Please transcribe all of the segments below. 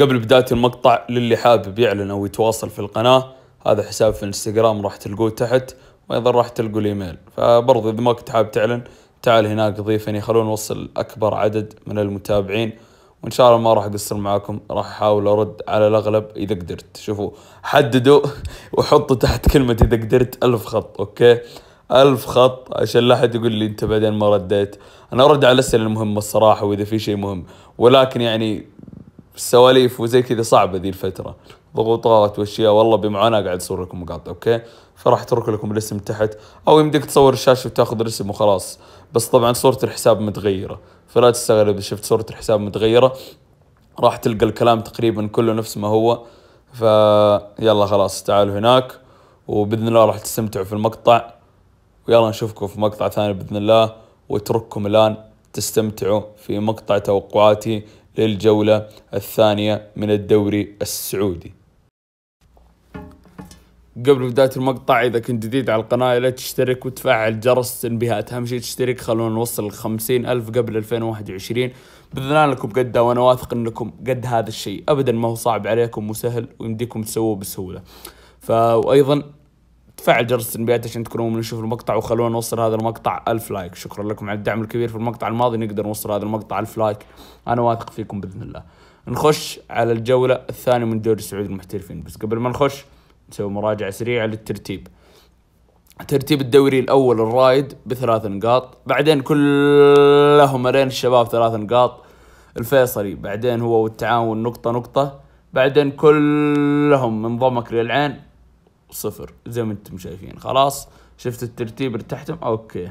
قبل بداية المقطع للي حابب يعلن أو يتواصل في القناة هذا حساب في انستغرام راح تلقوه تحت وأيضا راح تلقوا الإيميل فبرضه إذا ما كنت حابب تعلن تعال هناك ضيفني خلونا نوصل أكبر عدد من المتابعين وإن شاء الله ما راح أقصر معاكم راح أحاول أرد على الأغلب إذا قدرت شوفوا حددوا وحطوا تحت كلمة إذا قدرت ألف خط أوكي ألف خط عشان لا أحد يقول لي أنت بعدين ما رديت أنا أرد على الأسئلة المهمة الصراحة وإذا في شيء مهم ولكن يعني السواليف وزي كذا صعبه ذي الفتره ضغوطات واشياء والله بمعاناه قاعد اصور لكم مقاطع اوكي فراح اترك لكم الاسم تحت او يمديك تصور الشاشه وتاخذ الاسم وخلاص بس طبعا صوره الحساب متغيره فلا تستغرب اذا شفت صوره الحساب متغيره راح تلقى الكلام تقريبا كله نفس ما هو ف يلا خلاص تعالوا هناك وباذن الله راح تستمتعوا في المقطع ويلا نشوفكم في مقطع ثاني باذن الله واترككم الان تستمتعوا في مقطع توقعاتي للجولة الثانية من الدوري السعودي قبل بداية المقطع إذا كنت جديد على القناة لا تشترك وتفعل جرس تنبيهات أهم شيء تشترك خلونا نوصل لخمسين ألف قبل 2021 بإذن لكم قدها وأنا واثق أنكم قد هذا الشيء أبدا ما هو صعب عليكم وسهل ويمديكم تسووه بسهولة فأيضا وأيضا فعل جرس التنبيهات عشان تكونوا نشوف المقطع وخلونا نوصل هذا المقطع ألف لايك شكرا لكم على الدعم الكبير في المقطع الماضي نقدر نوصل هذا المقطع ألف لايك أنا واثق فيكم بإذن الله نخش على الجولة الثانية من دوري السعودي المحترفين بس قبل ما نخش نسوي مراجعة سريعة للترتيب ترتيب الدوري الأول الرايد بثلاث نقاط بعدين كلهم رين الشباب ثلاث نقاط الفيصلي بعدين هو والتعاون نقطة نقطة بعدين كلهم من ضمك للعين صفر زي ما انتم شايفين خلاص شفت الترتيب ارتحتم اوكي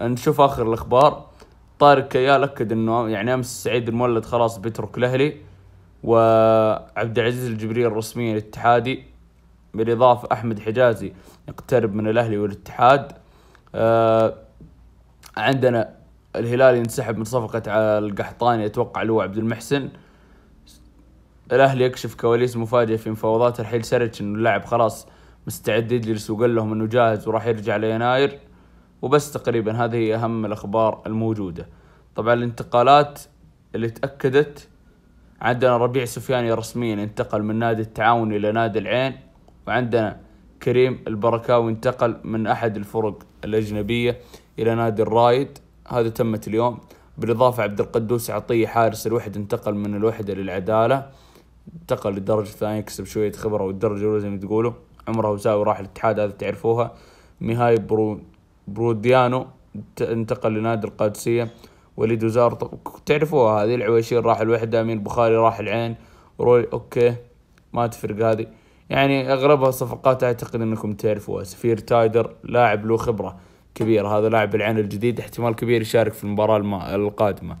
نشوف اخر الاخبار طارق كيال اكد انه يعني امس سعيد المولد خلاص بيترك الاهلي وعبد العزيز الجبريل رسميا الاتحادي بالاضافه احمد حجازي يقترب من الاهلي والاتحاد آه عندنا الهلال ينسحب من صفقة القحطاني يتوقع له عبد المحسن الأهلي يكشف كواليس مفاجئة في مفاوضات رحيل سرج إنه اللاعب خلاص مستعد يجلس وقال لهم انه جاهز وراح يرجع ليناير وبس تقريبا هذه هي اهم الاخبار الموجوده طبعا الانتقالات اللي تاكدت عندنا ربيع سفياني رسميا انتقل من نادي التعاون الى نادي العين وعندنا كريم البركاوي انتقل من احد الفرق الاجنبيه الى نادي الرايد هذا تمت اليوم بالاضافه عبد القدوس عطيه حارس الوحد انتقل من الوحده للعداله انتقل للدرجه الثانيه يكسب شويه خبره والدرجه الاولى زي ما تقولوا عمره وساوي راح الاتحاد هذا تعرفوها ميهاي برو بروديانو انتقل لنادي القادسية وليد وزار تعرفوها هذه العواشير راح الوحدة أمين بخاري راح العين روي أوكي ما تفرق هذه يعني أغلبها صفقات أعتقد أنكم تعرفوها سفير تايدر لاعب له خبرة كبيرة هذا لاعب العين الجديد احتمال كبير يشارك في المباراة القادمة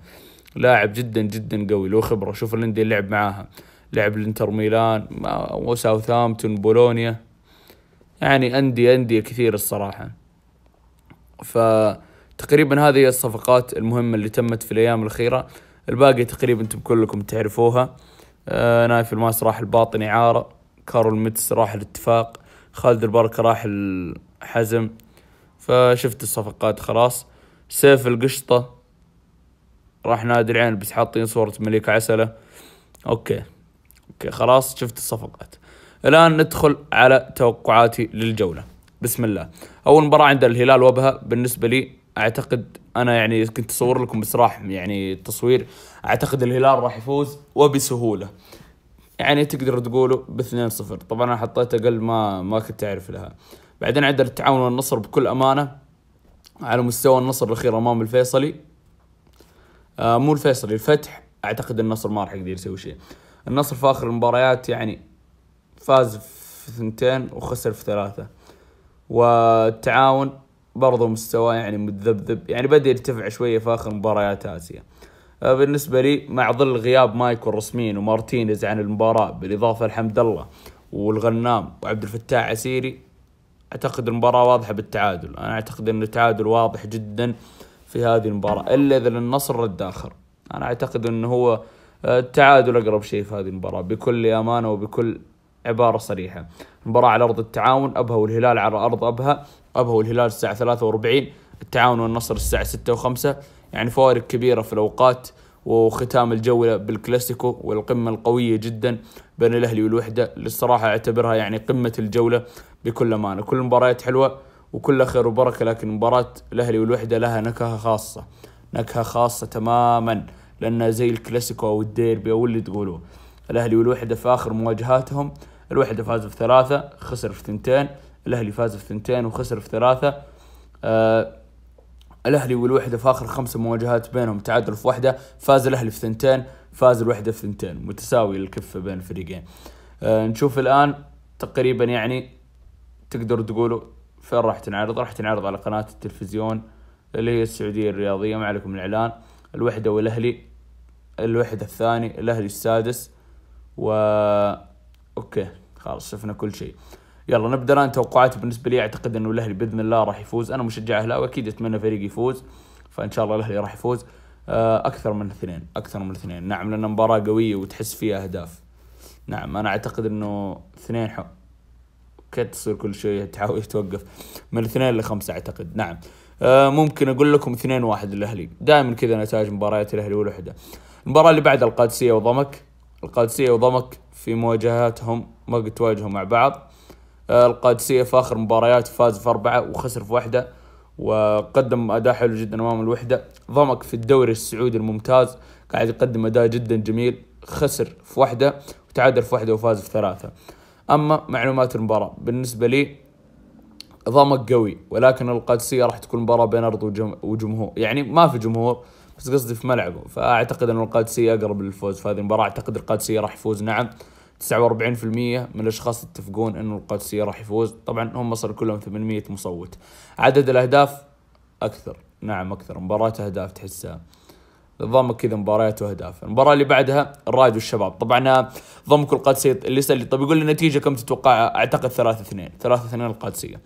لاعب جدا جدا قوي له خبرة شوف الأندية اللي لعب معاها لعب الانتر ميلان وساوثهامبتون بولونيا يعني أندية أندية كثير الصراحة فتقريبا هذه الصفقات المهمة اللي تمت في الأيام الأخيرة الباقي تقريبا انتم كلكم تعرفوها آه نايف الماس راح الباطن إعارة كارول ميتس راح الاتفاق خالد البركة راح الحزم فشفت الصفقات خلاص سيف القشطة راح نادي العين بس حاطين صورة مليك عسلة اوكي اوكي خلاص شفت الصفقات الآن ندخل على توقعاتي للجولة بسم الله أول مباراة عند الهلال وبها بالنسبة لي أعتقد أنا يعني كنت أصور لكم بصراحة يعني التصوير أعتقد الهلال راح يفوز وبسهولة يعني تقدر تقولوا ب 2-0 طبعا أنا حطيت أقل ما ما كنت أعرف لها بعدين عند التعاون والنصر بكل أمانة على مستوى النصر الأخير أمام الفيصلي آه مو الفيصلي الفتح أعتقد النصر ما راح يقدر يسوي شيء النصر في آخر المباريات يعني فاز في ثنتين وخسر في ثلاثة والتعاون برضو مستواه يعني متذبذب يعني بدأ يرتفع شوية في آخر مباريات آسيا آه، بالنسبة لي مع ظل غياب مايكل رسمين ومارتينيز عن المباراة بالإضافة لحمد الله والغنام وعبد الفتاح عسيري أعتقد المباراة واضحة بالتعادل أنا أعتقد أن التعادل واضح جدا في هذه المباراة إلا إذا النصر رد آخر أنا أعتقد أنه هو آه، التعادل أقرب شيء في هذه المباراة بكل أمانة وبكل عبارة صريحة مباراة على أرض التعاون أبها والهلال على أرض أبها أبها والهلال الساعة 43 التعاون والنصر الساعة 6 و5 يعني فوارق كبيرة في الأوقات وختام الجولة بالكلاسيكو والقمة القوية جدا بين الأهلي والوحدة اللي الصراحة أعتبرها يعني قمة الجولة بكل أمانة كل مباريات حلوة وكلها خير وبركة لكن مباراة الأهلي والوحدة لها نكهة خاصة نكهة خاصة تماما لأنها زي الكلاسيكو أو الديربي أو اللي تقولوه الأهلي والوحدة في آخر مواجهاتهم الوحدة فاز في ثلاثة خسر في ثنتين الأهلي فاز في ثنتين وخسر في ثلاثة آه الأهلي والوحدة في آخر خمس مواجهات بينهم تعادل في واحدة فاز الأهلي في ثنتين فاز الوحدة في ثنتين متساوي الكفة بين الفريقين آه نشوف الآن تقريبا يعني تقدر تقولوا فين راح تنعرض راح تنعرض على قناة التلفزيون اللي هي السعودية الرياضية ما عليكم الإعلان الوحدة والأهلي الوحدة الثاني الأهلي السادس و اوكي خلاص شفنا كل شيء يلا نبدا الان توقعات بالنسبه لي اعتقد انه الاهلي باذن الله راح يفوز انا مشجع اهلاوي اكيد اتمنى فريقي يفوز فان شاء الله الاهلي راح يفوز آه، اكثر من اثنين اكثر من اثنين نعم لان مباراه قويه وتحس فيها اهداف نعم انا اعتقد انه اثنين حق كانت تصير كل شوية تحاول توقف من اثنين لخمسة اعتقد نعم آه ممكن اقول لكم اثنين واحد الاهلي دائما كذا نتائج مباريات الاهلي والوحدة المباراة اللي بعد القادسية وضمك القادسية وضمك في مواجهاتهم ما قد تواجهوا مع بعض آه، القادسية في آخر مباريات فاز في أربعة وخسر في واحدة وقدم أداء حلو جدا أمام الوحدة ضمك في الدوري السعودي الممتاز قاعد يقدم أداء جدا جميل خسر في واحدة وتعادل في واحدة وفاز في ثلاثة أما معلومات المباراة بالنسبة لي ضمك قوي ولكن القادسية راح تكون مباراة بين أرض وجمهور يعني ما في جمهور بس قصدي في ملعبه فاعتقد انه القادسيه اقرب للفوز في هذه المباراه اعتقد القادسيه راح يفوز نعم 49% من الاشخاص يتفقون انه القادسيه راح يفوز طبعا هم صار كلهم 800 مصوت عدد الاهداف اكثر نعم اكثر مباراه اهداف تحسها نظامك كذا مباريات واهداف المباراه اللي بعدها الرائد والشباب طبعا ضمك آه، القادسيه اللي يسال طب يقول لي النتيجه كم تتوقع اعتقد 3 2 3 2 القادسيه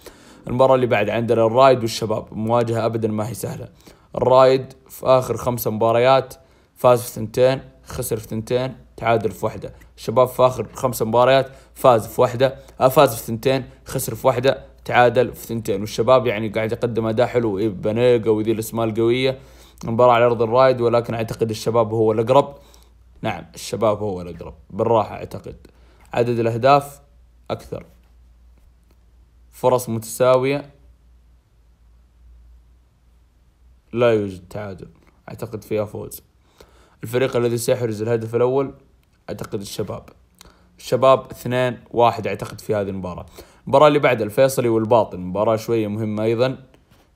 المباراه اللي بعد عندنا الرائد والشباب مواجهه ابدا ما هي سهله الرايد في اخر خمس مباريات فاز في ثنتين خسر في ثنتين تعادل في واحده الشباب في اخر خمس مباريات فاز في واحده آه، فاز في ثنتين خسر في واحده تعادل في ثنتين والشباب يعني قاعد يقدم اداء حلو إيه، بنيقه وذي الاسماء القويه مباراة على ارض الرايد ولكن اعتقد الشباب هو الاقرب نعم الشباب هو الاقرب بالراحه اعتقد عدد الاهداف اكثر فرص متساويه لا يوجد تعادل أعتقد فيها فوز الفريق الذي سيحرز الهدف الأول أعتقد الشباب الشباب اثنين واحد أعتقد في هذه المباراة المباراة اللي بعد الفيصلي والباطن مباراة شوية مهمة أيضا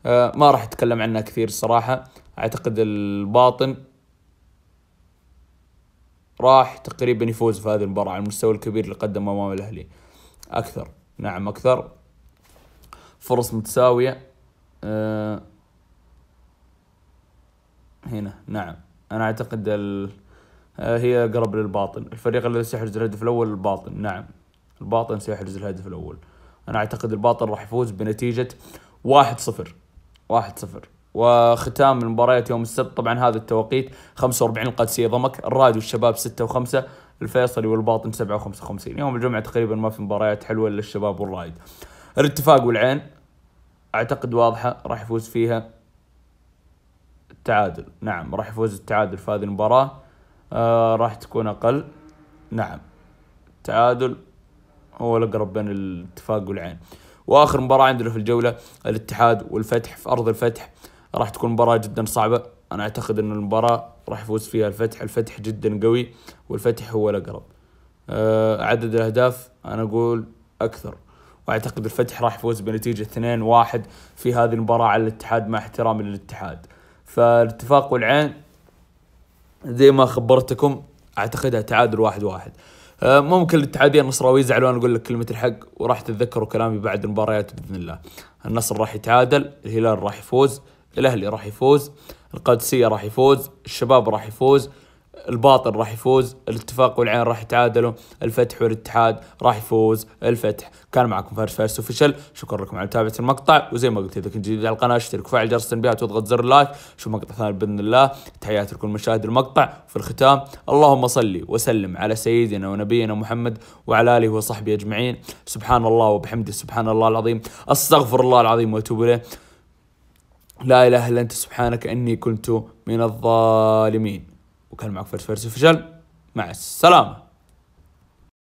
آه ما راح أتكلم عنها كثير الصراحة أعتقد الباطن راح تقريبا يفوز في هذه المباراة على المستوى الكبير اللي قدمه أمام الأهلي أكثر نعم أكثر فرص متساوية آه هنا نعم أنا أعتقد ال... آه، هي أقرب للباطن الفريق الذي سيحرز الهدف الأول الباطن نعم الباطن سيحرز الهدف الأول أنا أعتقد الباطن راح يفوز بنتيجة واحد صفر واحد صفر وختام المباريات يوم السبت طبعا هذا التوقيت 45 القادسية ضمك الرائد والشباب 6 و5 الفيصلي والباطن 7 و55 يوم الجمعة تقريبا ما في مباريات حلوة للشباب والرايد الاتفاق والعين اعتقد واضحة راح يفوز فيها التعادل نعم راح يفوز التعادل في هذه المباراة آه راح تكون أقل نعم التعادل هو الأقرب بين الاتفاق والعين وآخر مباراة عندنا في الجولة الاتحاد والفتح في أرض الفتح راح تكون مباراة جدا صعبة أنا أعتقد أن المباراة راح يفوز فيها الفتح الفتح جدا قوي والفتح هو الأقرب آه عدد الأهداف أنا أقول أكثر واعتقد الفتح راح يفوز بنتيجه 2-1 في هذه المباراه على الاتحاد مع احترامي للاتحاد فالاتفاق والعين زي ما خبرتكم اعتقدها تعادل واحد واحد آه، ممكن الاتحاديه النصراوي يزعلون اقول لك كلمه الحق وراح تتذكروا كلامي بعد المباريات باذن الله النصر راح يتعادل الهلال راح يفوز الاهلي راح يفوز القادسيه راح يفوز الشباب راح يفوز الباطن راح يفوز الاتفاق والعين راح يتعادلوا الفتح والاتحاد راح يفوز الفتح كان معكم فارس فارس وفشل شكرا لكم على متابعه المقطع وزي ما قلت اذا كنت جديد على القناه اشترك وفعل جرس التنبيهات واضغط زر اللايك شوف مقطع ثاني باذن الله تحياتي لكل مشاهد المقطع في الختام اللهم صل وسلم على سيدنا ونبينا محمد وعلى اله وصحبه اجمعين سبحان الله وبحمده سبحان الله العظيم استغفر الله العظيم واتوب اليه لا اله الا انت سبحانك اني كنت من الظالمين وكان معك فرس فارس فشل مع السلامه